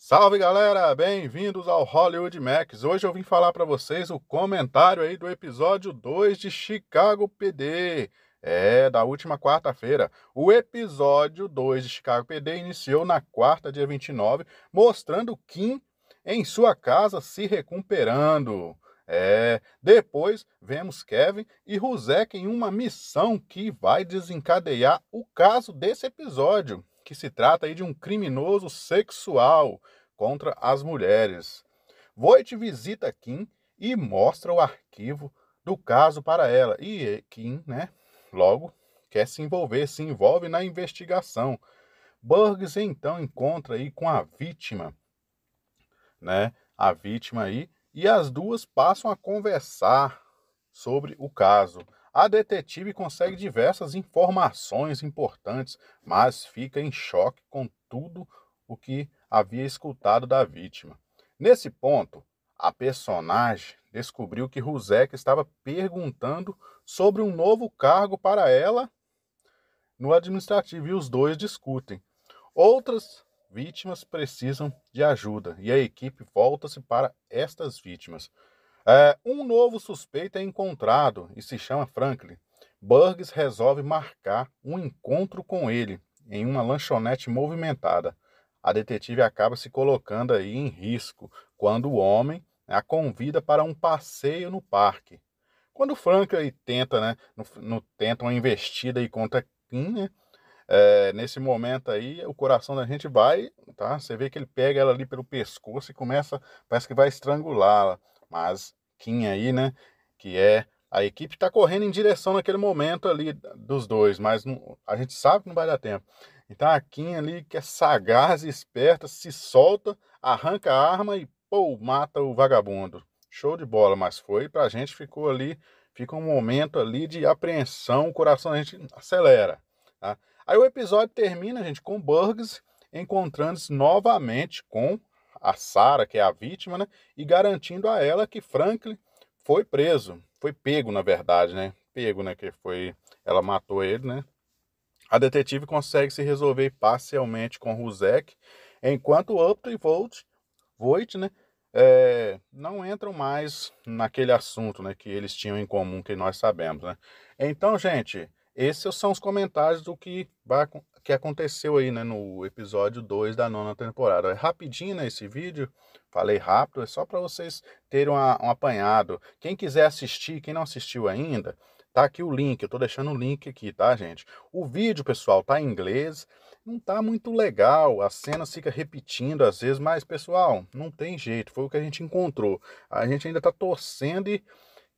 Salve galera, bem-vindos ao Hollywood Max. Hoje eu vim falar para vocês o comentário aí do episódio 2 de Chicago PD. É, da última quarta-feira. O episódio 2 de Chicago PD iniciou na quarta, dia 29, mostrando Kim em sua casa se recuperando. É, depois vemos Kevin e Rusek em uma missão que vai desencadear o caso desse episódio que se trata aí de um criminoso sexual contra as mulheres. Voight visita Kim e mostra o arquivo do caso para ela. E eh, Kim, né, logo quer se envolver, se envolve na investigação. Burgs então encontra aí com a vítima, né, a vítima aí, e as duas passam a conversar sobre o caso a detetive consegue diversas informações importantes, mas fica em choque com tudo o que havia escutado da vítima. Nesse ponto, a personagem descobriu que Rusek estava perguntando sobre um novo cargo para ela no administrativo e os dois discutem. Outras vítimas precisam de ajuda e a equipe volta-se para estas vítimas. É, um novo suspeito é encontrado e se chama Franklin. Burgs resolve marcar um encontro com ele em uma lanchonete movimentada. A detetive acaba se colocando aí em risco quando o homem a convida para um passeio no parque. Quando Franklin tenta, né, no, no, tenta uma investida e contra Kim, né, é, nesse momento aí o coração da gente vai, tá? Você vê que ele pega ela ali pelo pescoço e começa, parece que vai estrangulá-la, mas Kim aí, né? Que é a equipe está correndo em direção naquele momento ali dos dois, mas não, a gente sabe que não vai dar tempo. Então a Kim ali, que é sagaz e esperta, se solta, arranca a arma e pô, mata o vagabundo. Show de bola, mas foi pra gente, ficou ali, fica um momento ali de apreensão, o coração a gente acelera. Tá? Aí o episódio termina, gente, com Burgs encontrando-se novamente com a Sara, que é a vítima, né? E garantindo a ela que Franklin foi preso, foi pego, na verdade, né? Pego, né? Que foi, ela matou ele, né? A detetive consegue se resolver parcialmente com Rusek, enquanto Upton e Volt, Voigt, né? É, não entram mais naquele assunto né, que eles tinham em comum, que nós sabemos. Né? Então, gente, esses são os comentários do que vai que aconteceu aí né, no episódio 2 da nona temporada. É rapidinho né, esse vídeo, falei rápido, é só para vocês terem uma, um apanhado. Quem quiser assistir, quem não assistiu ainda, tá aqui o link, eu tô deixando o link aqui, tá, gente? O vídeo, pessoal, tá em inglês, não tá muito legal, a cena fica repetindo às vezes, mas, pessoal, não tem jeito, foi o que a gente encontrou. A gente ainda tá torcendo e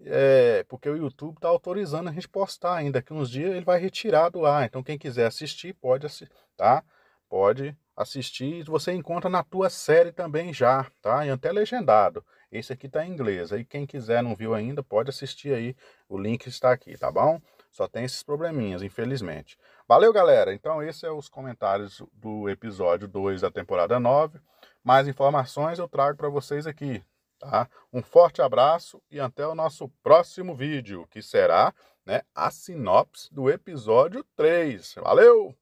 é, porque o YouTube está autorizando a gente postar ainda. que uns dias ele vai retirar do ar. Então quem quiser assistir pode assistir, tá? Pode assistir. Você encontra na tua série também já, tá? E até legendado. Esse aqui está em inglês. E quem quiser não viu ainda pode assistir aí. O link está aqui, tá bom? Só tem esses probleminhas, infelizmente. Valeu, galera. Então esses são é os comentários do episódio 2 da temporada 9. Mais informações eu trago para vocês aqui Tá? Um forte abraço e até o nosso próximo vídeo, que será né, a sinopse do episódio 3. Valeu!